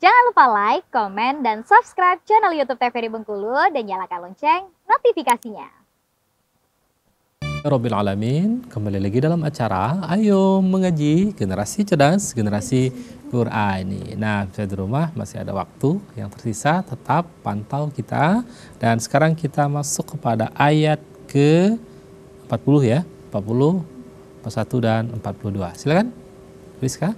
Jangan lupa like, komen, dan subscribe channel YouTube TVRI Bengkulu dan nyalakan lonceng notifikasinya. Robil Alamin, kembali lagi dalam acara Ayo Mengaji Generasi Cerdas Generasi Qurani. Nah, bisa di rumah masih ada waktu yang tersisa, tetap pantau kita. Dan sekarang kita masuk kepada ayat ke 40 ya, 40, 41 dan 42. Silakan, Rizka.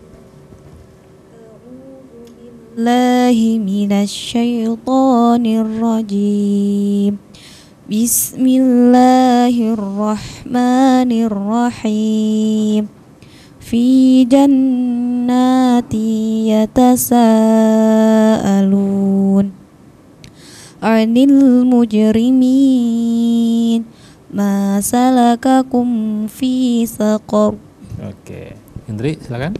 بالله من الشيطان الرجيم بسم الله الرحمن الرحيم في جنات يتساءلون عن المجرمين ما سلككم في سقر Oke, okay. Hendri silakan.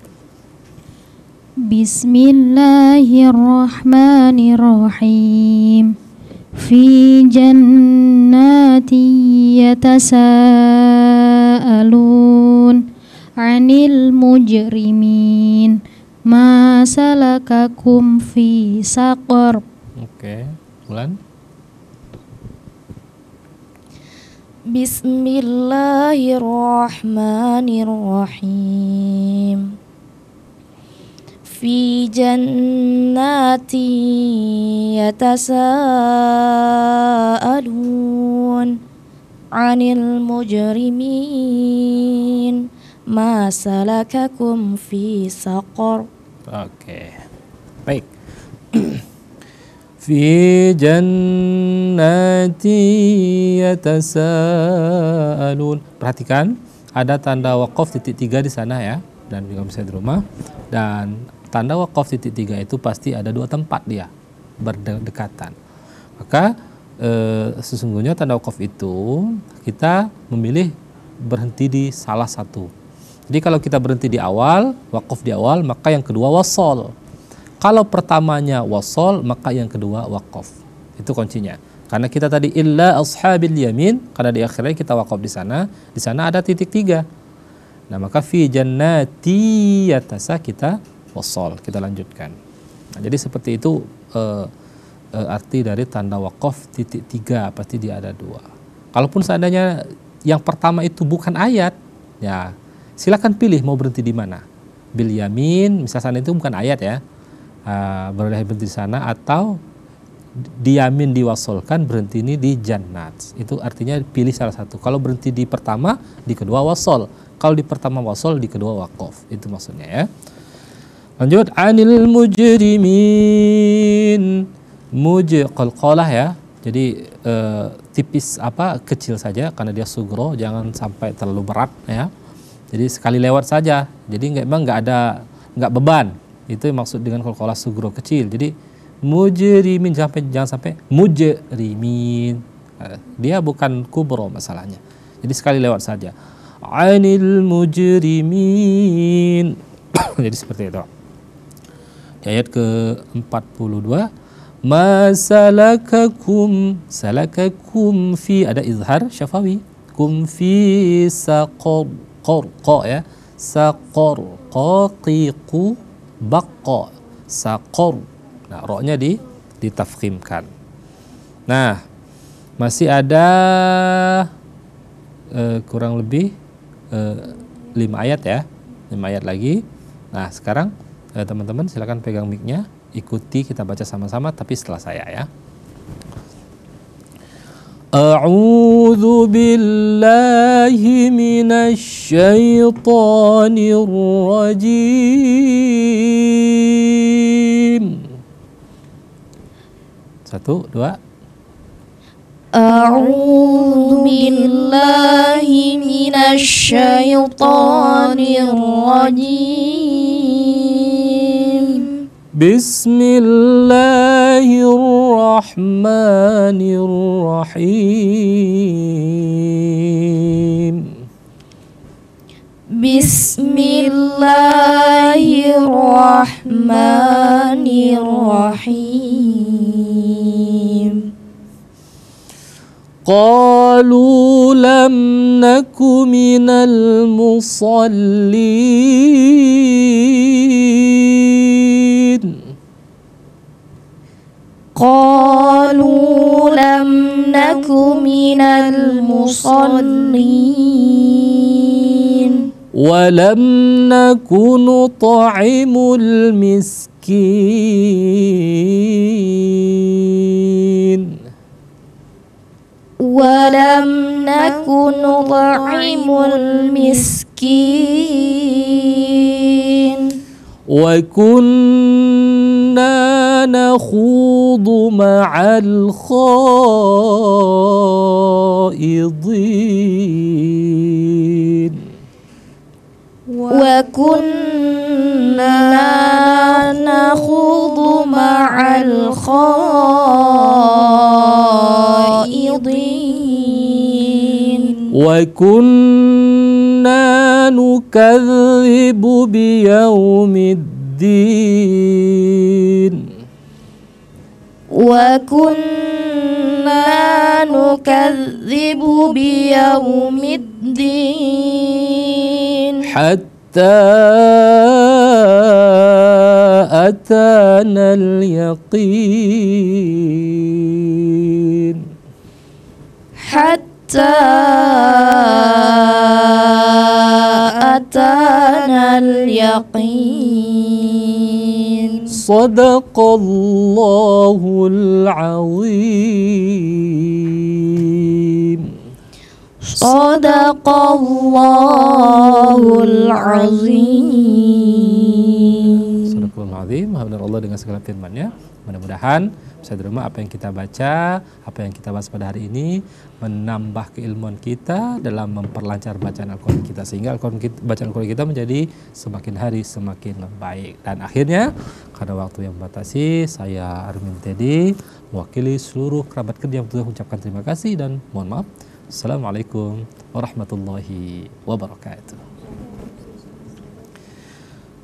Bismillahirrahmanirrahim Fi jannati yatasa'alun Anil mujrimin Masalakakum fi sakor. Oke, okay. Bismillahirrahmanirrahim Bismillahirrahmanirrahim في جنات يتساءلون عن المجرمين ما سلككم في سقر Oke. Baik. fi jannati yatasaalun. Perhatikan ada tanda wakaf titik tiga di sana ya dan juga bisa di rumah dan tanda wakaf titik tiga itu pasti ada dua tempat dia berdekatan maka e, sesungguhnya tanda wakaf itu kita memilih berhenti di salah satu jadi kalau kita berhenti di awal wakaf di awal maka yang kedua wasol kalau pertamanya wasol maka yang kedua wakaf itu kuncinya karena kita tadi illa ashabil yamin karena di akhirnya kita wakaf di sana di sana ada titik tiga Nah maka fi jannati yatasa kita wasol. Kita lanjutkan. Nah, jadi seperti itu uh, uh, arti dari tanda wakaf titik tiga pasti dia ada dua. Kalaupun seandainya yang pertama itu bukan ayat, ya silakan pilih mau berhenti di mana. Bil yamin, misalnya itu bukan ayat ya, uh, ah, beroleh berhenti di sana atau diamin diwasolkan berhenti ini di jannat itu artinya pilih salah satu kalau berhenti di pertama di kedua wasol kalau di pertama wasol, di kedua wakof. Itu maksudnya ya. Lanjut anil mujrimin. Muj qalqalah ya. Jadi eh, tipis apa kecil saja karena dia sugro jangan sampai terlalu berat ya. Jadi sekali lewat saja. Jadi nggak emang nggak ada nggak beban. Itu maksud dengan qalqalah sugro kecil. Jadi mujrimin sampai jangan sampai mujrimin. Eh, dia bukan kubro masalahnya. Jadi sekali lewat saja anil mujrimin. Jadi seperti itu. Di ayat ke-42 masalakakum salakakum fi ada izhar syafawi kum fi saqor qor qa ya saqor qaqiqu baqa saqor nah roknya di ditafkhimkan nah masih ada uh, kurang lebih Eh, lima ayat ya, lima ayat lagi. Nah sekarang eh, teman-teman silakan pegang micnya, ikuti kita baca sama-sama tapi setelah saya ya. A'udhu billahi من الشيطان الرجيم Satu, dua A'udhu billahi الشيطان الرجيم بسم الله الرحمن الرحيم بسم الله الرحمن الرحيم قال قالوا لم نك من المصلين قالوا لم نك من المصلين ولم نك نطعم المسكين ولم نكن نطعم المسكين وكنا نخوض مع الخائضين وكنا نخوض مع الخائضين وكنا نكذب بيوم الدين وكنا نكذب بيوم الدين حتى أتانا اليقين حتى أتانا اليقين صدق الله العظيم صدق الله العظيم Sadaqallahul Azim, Allah dengan segala firman-Nya. Mudah-mudahan saya di apa yang kita baca, apa yang kita bahas pada hari ini menambah keilmuan kita dalam memperlancar bacaan Al-Qur'an kita sehingga Al-Qur'an kita, bacaan Al-Qur'an kita menjadi semakin hari semakin baik. Dan akhirnya karena waktu yang batasi, saya Armin Teddy mewakili seluruh kerabat kerja yang telah mengucapkan terima kasih dan mohon maaf. Assalamualaikum warahmatullahi wabarakatuh.